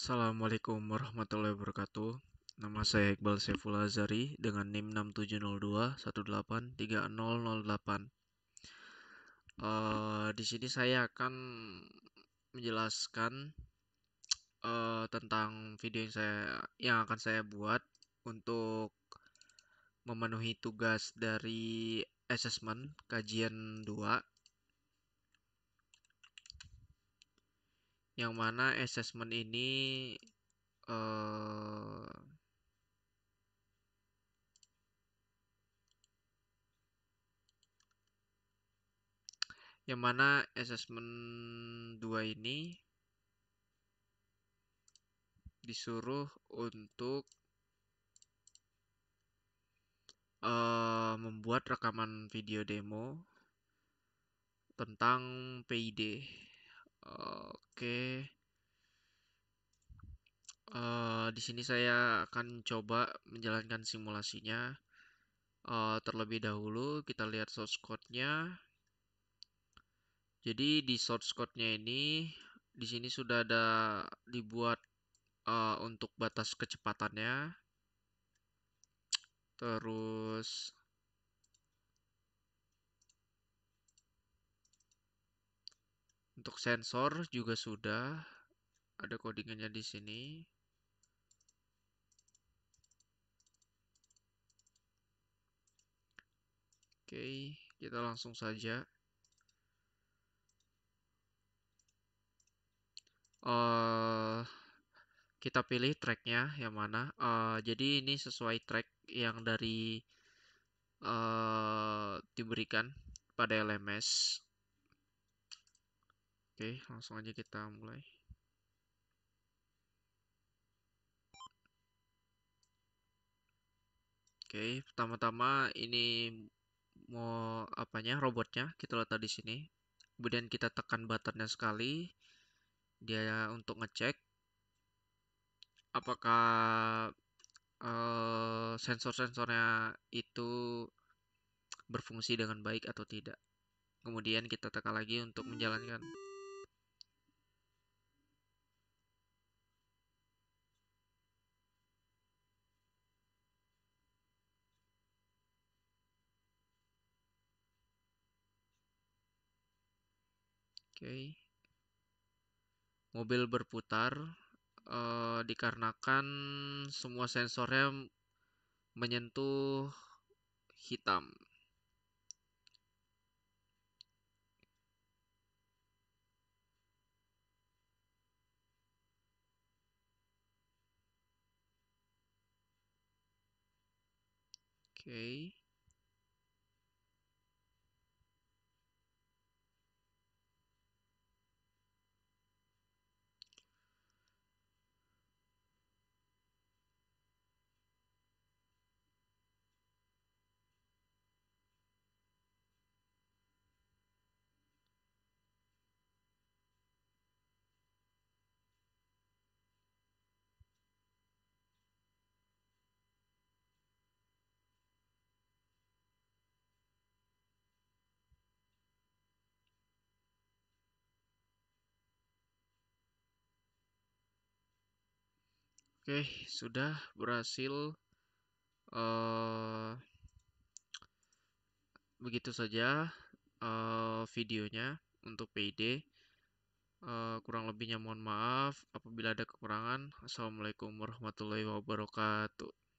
Assalamualaikum warahmatullahi wabarakatuh. Nama saya Iqbal Saiful Azari dengan NIM 6702183008. Uh, eh, di sini saya akan menjelaskan uh, tentang video yang saya yang akan saya buat untuk memenuhi tugas dari assessment kajian 2 yang mana assessment ini uh, yang mana assessment 2 ini disuruh untuk uh, membuat rekaman video demo tentang PID. Oke. Uh, di sini saya akan coba menjalankan simulasinya. Uh, terlebih dahulu kita lihat source code-nya. Jadi di source code-nya ini di sini sudah ada dibuat uh, untuk batas kecepatannya. Terus Untuk sensor juga sudah ada codingannya di sini. Oke, kita langsung saja. Uh, kita pilih tracknya yang mana. Uh, jadi ini sesuai track yang dari uh, diberikan pada LMS. Oke, langsung aja kita mulai. Oke, pertama-tama ini mau apanya robotnya kita letak di sini. Kemudian kita tekan buttonnya sekali. Dia untuk ngecek apakah eh, sensor-sensornya itu berfungsi dengan baik atau tidak. Kemudian kita tekan lagi untuk menjalankan. okay. mobil berputar uh, dikarenakan semua sensornya menyentuh hitam Oke. Okay. Oke, sudah berhasil uh, begitu saja uh, videonya untuk PID. Uh, eh, kurang lebihnya mohon maaf apabila ada kekurangan. Assalamualaikum warahmatullahi wabarakatuh.